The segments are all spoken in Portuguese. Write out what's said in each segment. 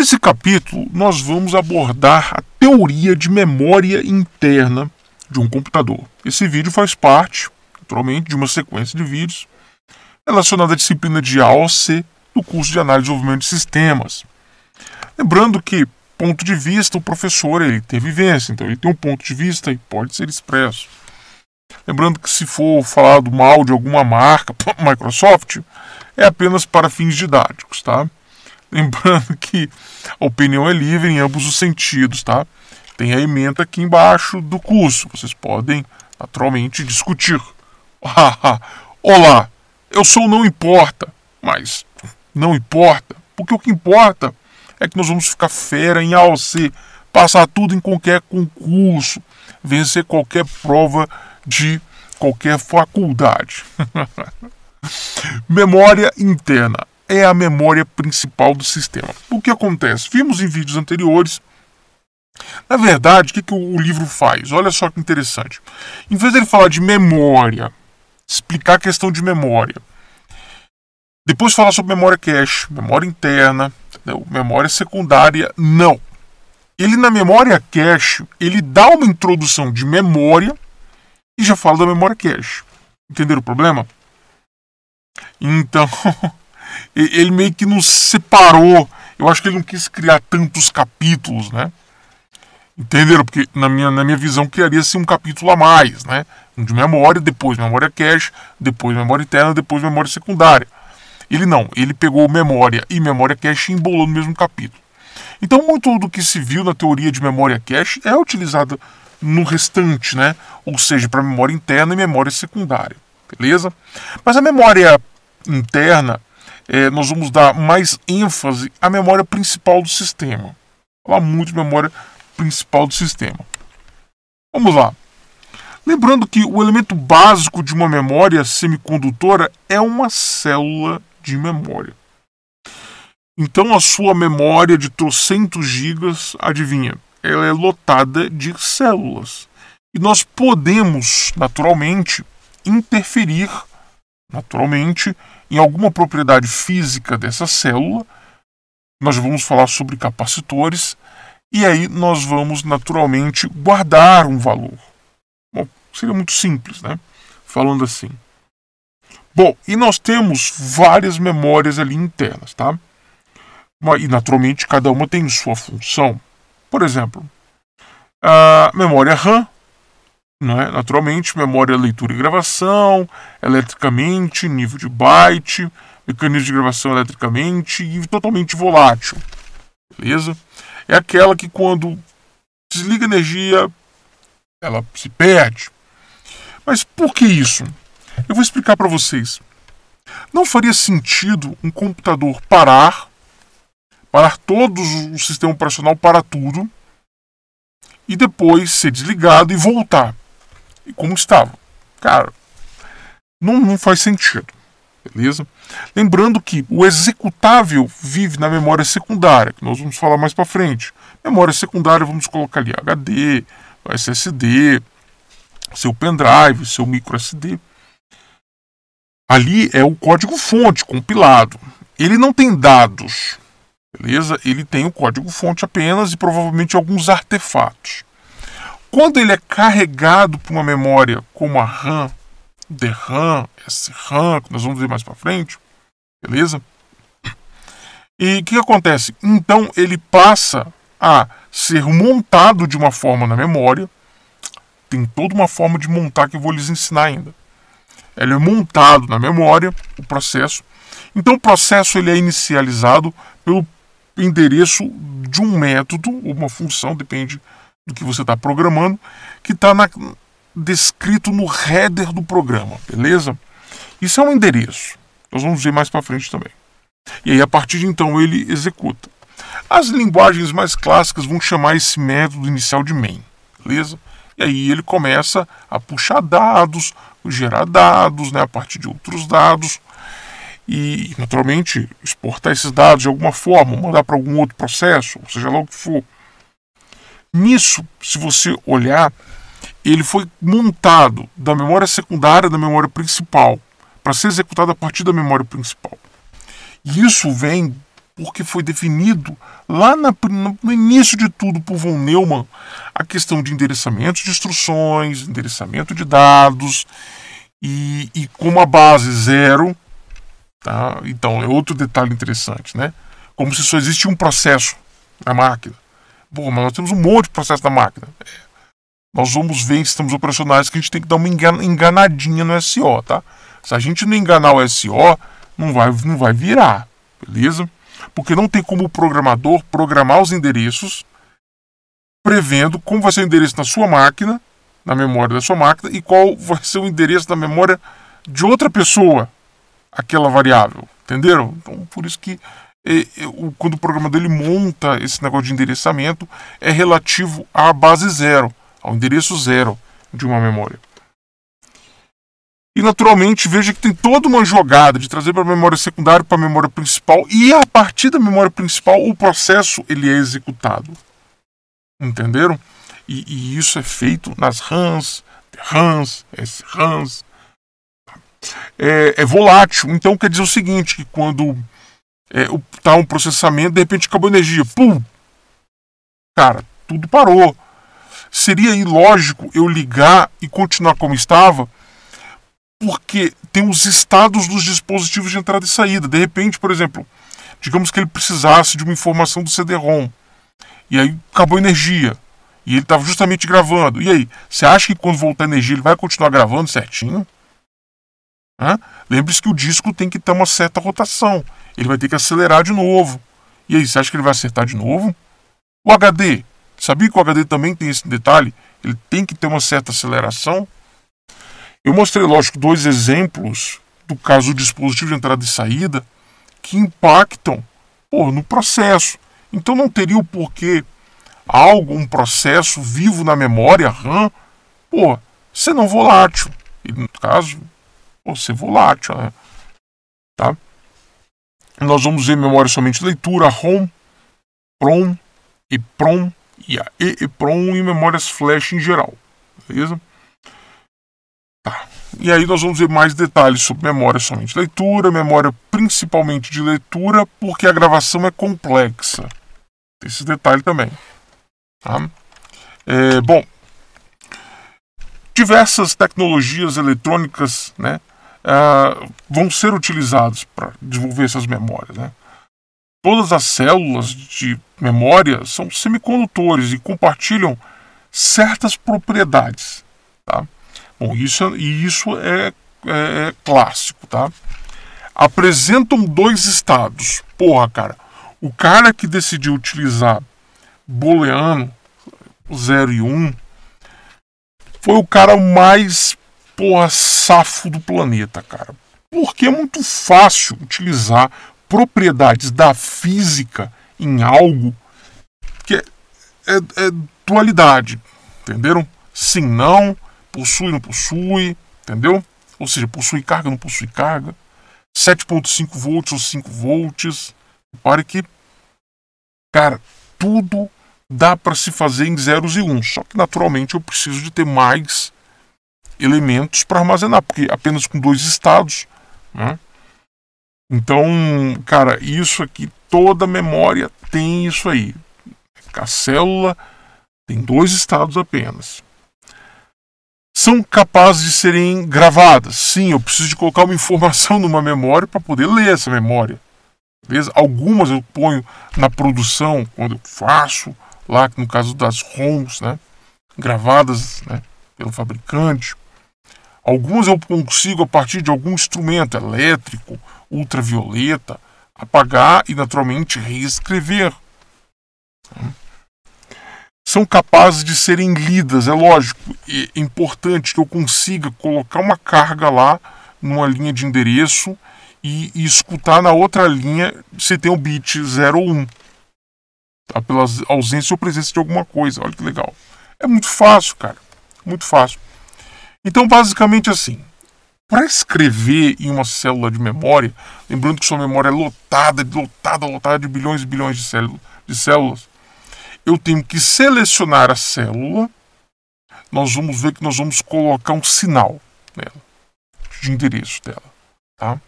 Nesse capítulo, nós vamos abordar a teoria de memória interna de um computador. Esse vídeo faz parte, naturalmente, de uma sequência de vídeos relacionada à disciplina de AOC do curso de Análise e Desenvolvimento de Sistemas. Lembrando que ponto de vista, o professor ele tem vivência, então ele tem um ponto de vista e pode ser expresso. Lembrando que se for falado mal de alguma marca, Microsoft, é apenas para fins didáticos, tá? Lembrando que a opinião é livre em ambos os sentidos, tá? Tem a emenda aqui embaixo do curso. Vocês podem naturalmente discutir. Olá, eu sou não importa, mas não importa, porque o que importa é que nós vamos ficar fera em AOC, passar tudo em qualquer concurso, vencer qualquer prova de qualquer faculdade. Memória interna é a memória principal do sistema. O que acontece? Vimos em vídeos anteriores. Na verdade, o que, que o livro faz? Olha só que interessante. Em vez ele falar de memória, explicar a questão de memória, depois falar sobre memória cache, memória interna, entendeu? memória secundária, não. Ele na memória cache, ele dá uma introdução de memória e já fala da memória cache. Entenderam o problema? Então, ele meio que nos separou. Eu acho que ele não quis criar tantos capítulos, né? Entenderam? Porque na minha, na minha visão criaria-se assim, um capítulo a mais, né? Um de memória, depois memória cache, depois memória interna, depois memória secundária. Ele não, ele pegou memória e memória cache e embolou no mesmo capítulo. Então, muito do que se viu na teoria de memória cache é utilizado no restante, né? Ou seja, para memória interna e memória secundária, beleza? Mas a memória interna é, nós vamos dar mais ênfase à memória principal do sistema. Falar muito de memória principal do sistema. Vamos lá. Lembrando que o elemento básico de uma memória semicondutora é uma célula de memória. Então a sua memória de trocentos gigas, adivinha, ela é lotada de células. E nós podemos, naturalmente, interferir, naturalmente, em alguma propriedade física dessa célula. Nós vamos falar sobre capacitores e aí nós vamos naturalmente guardar um valor. Bom, seria muito simples, né? Falando assim. Bom, e nós temos várias memórias ali internas, tá? E naturalmente cada uma tem sua função. Por exemplo, a memória RAM né? naturalmente, memória, leitura e gravação, eletricamente, nível de byte, mecanismo de gravação eletricamente e totalmente volátil. Beleza? É aquela que quando desliga a energia, ela se perde. Mas por que isso? Eu vou explicar para vocês. Não faria sentido um computador parar, parar todo o sistema operacional para tudo e depois ser desligado e voltar e como estava. Cara, não, não faz sentido. Beleza? Lembrando que o executável vive na memória secundária, que nós vamos falar mais para frente. Memória secundária, vamos colocar ali HD, SSD, seu pendrive, seu micro SD. Ali é o código-fonte compilado. Ele não tem dados, beleza? Ele tem o código-fonte apenas e provavelmente alguns artefatos. Quando ele é carregado por uma memória como a RAM, DRAM, SRAM, que nós vamos ver mais para frente, beleza? E o que acontece? Então ele passa a ser montado de uma forma na memória. Tem toda uma forma de montar que eu vou lhes ensinar ainda. Ele é montado na memória, o processo. Então o processo ele é inicializado pelo endereço de um método, ou uma função, depende do que você está programando, que está descrito no header do programa, beleza? Isso é um endereço. Nós vamos ver mais para frente também. E aí, a partir de então, ele executa. As linguagens mais clássicas vão chamar esse método inicial de main, beleza? E aí ele começa a puxar dados, gerar dados, né, a partir de outros dados e, naturalmente, exportar esses dados de alguma forma, mandar para algum outro processo, seja lá o que for. Nisso, se você olhar, ele foi montado da memória secundária da memória principal, para ser executado a partir da memória principal. E isso vem porque foi definido lá na, no início de tudo por von Neumann a questão de endereçamento de instruções, endereçamento de dados e, e como a base zero. Tá? Então é outro detalhe interessante, né? Como se só existe um processo na máquina. Pô, mas nós temos um monte de processo na máquina. É. Nós vamos ver em sistemas operacionais que a gente tem que dar uma enganadinha no SO, tá? Se a gente não enganar o SO, não vai, não vai virar, beleza? Porque não tem como o programador programar os endereços prevendo como vai ser o endereço na sua máquina, na memória da sua máquina, e qual vai ser o endereço da memória de outra pessoa, aquela variável. Entenderam? Então, por isso que quando o programa dele monta esse negócio de endereçamento, é relativo à base zero, ao endereço zero de uma memória. E naturalmente veja que tem toda uma jogada de trazer para a memória secundária para a memória principal e a partir da memória principal o processo ele é executado. Entenderam? E, e isso é feito nas RAMs, RAMs, S-RAMs. É, é volátil, então quer dizer o seguinte, que quando está é, um processamento, de repente acabou a energia. Pum! Cara, tudo parou. Seria ilógico eu ligar e continuar como estava, porque tem os estados dos dispositivos de entrada e saída. De repente, por exemplo, digamos que ele precisasse de uma informação do CD-ROM. E aí acabou a energia. E ele estava justamente gravando. E aí, você acha que quando voltar a energia ele vai continuar gravando certinho? Lembre-se que o disco tem que ter uma certa rotação. Ele vai ter que acelerar de novo. E aí, você acha que ele vai acertar de novo? O HD. Sabia que o HD também tem esse detalhe? Ele tem que ter uma certa aceleração. Eu mostrei, lógico, dois exemplos do caso do dispositivo de entrada e saída que impactam pô, no processo. Então não teria o porquê algo, um processo vivo na memória RAM, pô, ser não volátil. E no caso, pô, ser volátil, né? Tá? nós vamos ver memória somente leitura, ROM, PROM, EPROM e a EEPROM e memórias flash em geral, beleza? Tá. E aí nós vamos ver mais detalhes sobre memória somente leitura, memória principalmente de leitura, porque a gravação é complexa. Tem esse detalhe também. Tá? É, bom, diversas tecnologias eletrônicas né, uh, vão ser utilizados para desenvolver essas memórias. Né? Todas as células de memória são semicondutores e compartilham certas propriedades. Tá? Bom, isso, e isso é, é, é clássico. Tá? Apresentam dois estados. Porra, cara, o cara que decidiu utilizar booleano 0 e 1 um, foi o cara mais porra safo do planeta, cara. Porque é muito fácil utilizar propriedades da física em algo que é, é, é dualidade, entenderam? Sim, não, possui, não possui, entendeu? Ou seja, possui carga, não possui carga, 7.5 volts ou 5 volts. Repare que, cara, tudo dá para se fazer em zeros e uns. Só que naturalmente eu preciso de ter mais elementos para armazenar, porque apenas com dois estados. Né? Então, cara, isso aqui, toda memória tem isso aí. A célula tem dois estados apenas. São capazes de serem gravadas. Sim, eu preciso de colocar uma informação numa memória para poder ler essa memória. Beleza? Algumas eu ponho na produção, quando eu faço, lá no caso das ROMs, né? gravadas né? pelo fabricante. Alguns eu consigo, a partir de algum instrumento elétrico, ultravioleta, apagar e naturalmente reescrever. São capazes de serem lidas, é lógico, é importante que eu consiga colocar uma carga lá numa linha de endereço e, e escutar na outra linha se tem o bit 0 ou 1, um, tá? pela ausência ou presença de alguma coisa. Olha que legal. É muito fácil, cara, muito fácil. Então, basicamente assim, para escrever em uma célula de memória, lembrando que sua memória é lotada, lotada, lotada de bilhões e bilhões de, célula, de células, eu tenho que selecionar a célula, nós vamos ver que nós vamos colocar um sinal nela, de endereço dela, tá?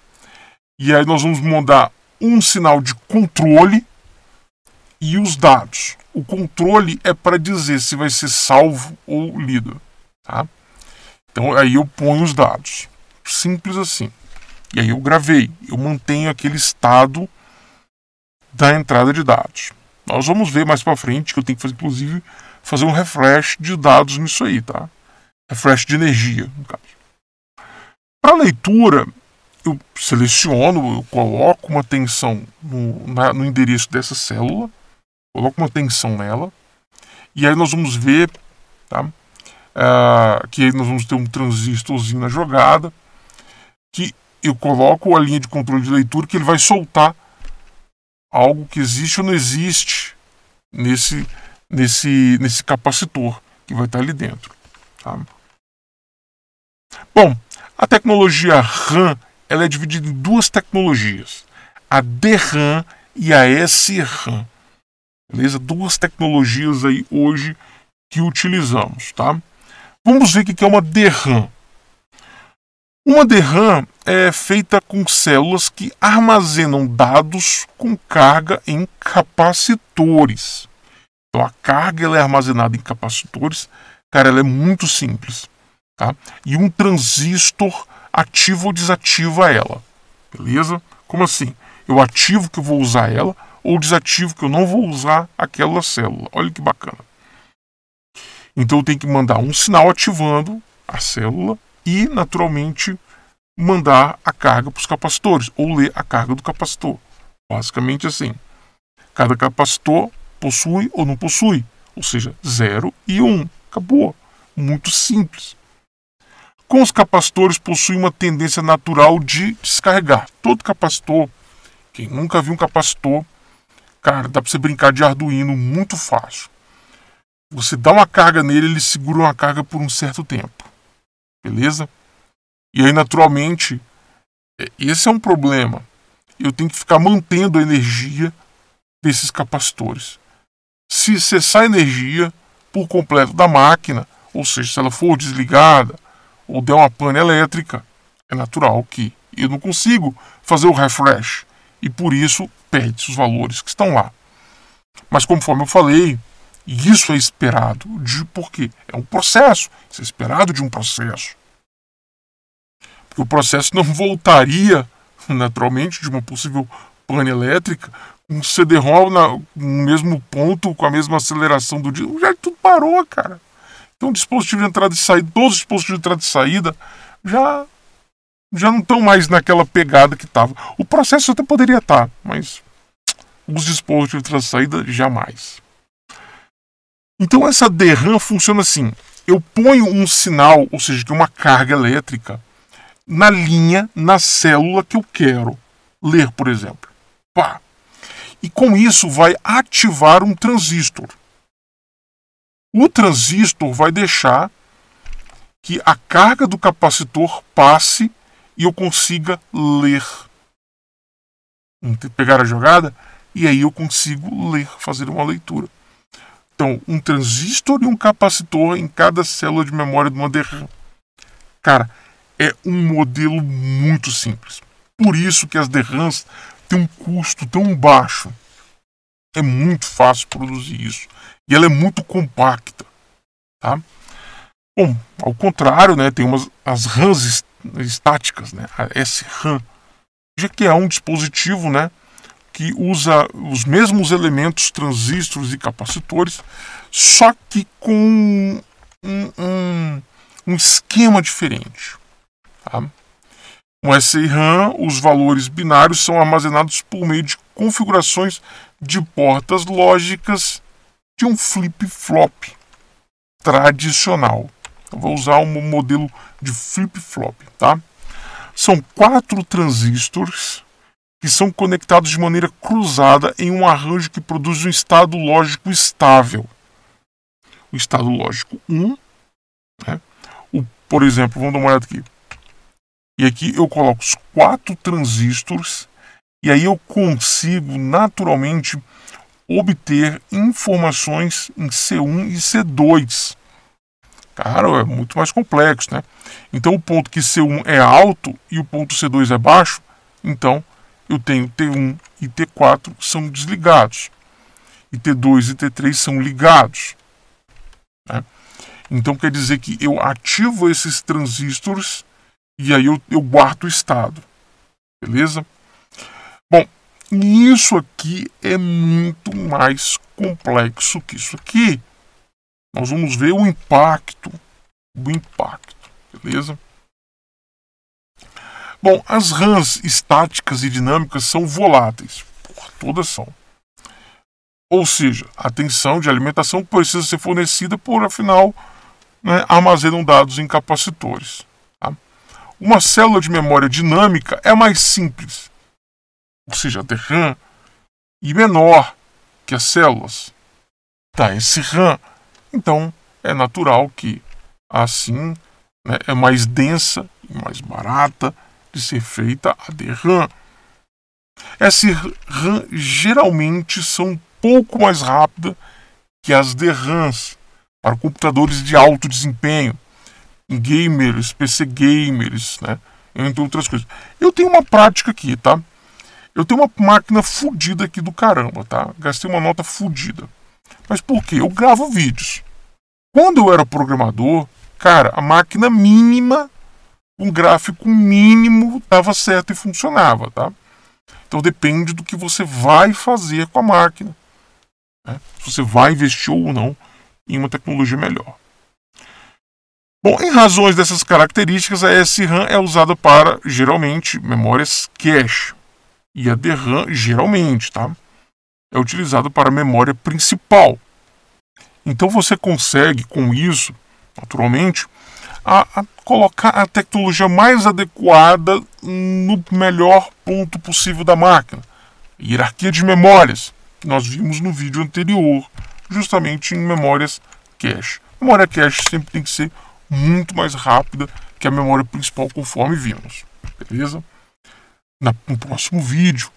E aí nós vamos mandar um sinal de controle e os dados. O controle é para dizer se vai ser salvo ou lido, tá? Então aí eu ponho os dados. Simples assim. E aí eu gravei. Eu mantenho aquele estado da entrada de dados. Nós vamos ver mais para frente que eu tenho que fazer, inclusive, fazer um refresh de dados nisso aí, tá? Refresh de energia, no caso. Para leitura, eu seleciono, eu coloco uma tensão no, na, no endereço dessa célula, coloco uma tensão nela, e aí nós vamos ver, tá? uh, que nós vamos ter um transistorzinho na jogada, que eu coloco a linha de controle de leitura que ele vai soltar algo que existe ou não existe nesse, nesse, nesse capacitor que vai estar ali dentro. Tá? Bom, a tecnologia RAM ela é dividida em duas tecnologias, a DRAM e a SRAM. Beleza? Duas tecnologias aí hoje que utilizamos, tá? Vamos ver o que é uma DRAM. Uma DRAM é feita com células que armazenam dados com carga em capacitores. Então a carga ela é armazenada em capacitores. Cara, ela é muito simples. Tá? E um transistor ativa ou desativa ela. Beleza? Como assim? Eu ativo que eu vou usar ela ou desativo que eu não vou usar aquela célula. Olha que bacana. Então eu tenho que mandar um sinal ativando a célula e, naturalmente, mandar a carga para os capacitores ou ler a carga do capacitor. Basicamente assim. Cada capacitor possui ou não possui, ou seja, 0 e 1. Um. Acabou. Muito simples. Com os capacitores possui uma tendência natural de descarregar. Todo capacitor, quem nunca viu um capacitor, cara, dá para você brincar de Arduino muito fácil. Você dá uma carga nele, ele segura uma carga por um certo tempo. Beleza? E aí, naturalmente, é, esse é um problema. Eu tenho que ficar mantendo a energia desses capacitores. Se cessar a energia por completo da máquina, ou seja, se ela for desligada ou der uma pane elétrica, é natural que eu não consigo fazer o refresh e por isso perde os valores que estão lá. Mas conforme eu falei, e isso é esperado de porque é um processo, isso é esperado de um processo. Porque o processo não voltaria naturalmente de uma possível pane elétrica um CD-ROM no mesmo ponto, com a mesma aceleração do dia Já tudo parou, cara. Então, dispositivo de entrada e saída, todos os dispositivos de entrada e saída já já não estão mais naquela pegada que estava. O processo até poderia estar, tá, mas os dispositivos de entrada e saída jamais. Então essa DRAM funciona assim: eu ponho um sinal, ou seja, uma carga elétrica, na linha, na célula que eu quero ler, por exemplo. Pá. E com isso vai ativar um transistor. O transistor vai deixar que a carga do capacitor passe e eu consiga ler. Pegar a jogada e aí eu consigo ler, fazer uma leitura estão um transistor e um capacitor em cada célula de memória de uma DRAM. Cara, é um modelo muito simples. Por isso que as DRAMs têm um custo tão baixo. É muito fácil produzir isso. E ela é muito compacta. Tá? Bom, ao contrário, né, tem umas, as RAMs estáticas, né, a SRAM, já que é um dispositivo né, que usa os mesmos elementos, transistores e capacitores, só que com um, um, um esquema diferente. Tá? No SRAM, os valores binários são armazenados por meio de configurações de portas lógicas de um flip-flop tradicional. Então, vou usar um modelo de flip-flop. Tá? São quatro transistores que são conectados de maneira cruzada em um arranjo que produz um estado lógico estável. O estado lógico 1, né? o, por exemplo, vamos dar uma olhada aqui. E aqui eu coloco os quatro transistores e aí eu consigo naturalmente obter informações em C1 e C2. Cara, é muito mais complexo, né? Então o ponto que C1 é alto e o ponto C2 é baixo, então eu tenho T1 e T4 são desligados. E T2 e T3 são ligados. Né? Então quer dizer que eu ativo esses transistores e aí eu, eu guardo o estado. Beleza? Bom, isso aqui é muito mais complexo que isso aqui. Nós vamos ver o impacto. O impacto, beleza? Bom, as RAMs estáticas e dinâmicas são voláteis. Porra, todas são. Ou seja, a tensão de alimentação precisa ser fornecida por, afinal, né, armazenam dados em capacitores. Tá? Uma célula de memória dinâmica é mais simples, ou seja, a RAM, e menor que as células. Tá, esse RAM, então, é natural que, assim, né, é mais densa e mais barata, de ser feita a DRAM. Essas RAM geralmente são um pouco mais rápidas que as DRAMs para computadores de alto desempenho, gamers, PC gamers, né? entre outras coisas. Eu tenho uma prática aqui, tá? Eu tenho uma máquina fodida aqui do caramba, tá? Gastei uma nota fodida. Mas por quê? Eu gravo vídeos. Quando eu era programador, cara, a máquina mínima um gráfico mínimo dava certo e funcionava, tá? Então depende do que você vai fazer com a máquina. Né? Se você vai investir ou não em uma tecnologia melhor. Bom, em razões dessas características, a SRAM é usada para, geralmente, memórias cache. E a DRAM, geralmente, tá? é utilizada para a memória principal. Então você consegue, com isso, naturalmente, a, a colocar a tecnologia mais adequada no melhor ponto possível da máquina. Hierarquia de memórias, que nós vimos no vídeo anterior, justamente em memórias cache. memória cache sempre tem que ser muito mais rápida que a memória principal, conforme vimos. Beleza? no próximo vídeo,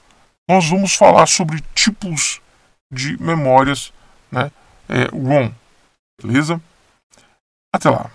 nós vamos falar sobre tipos de memórias né, é, ROM. Beleza? Até lá!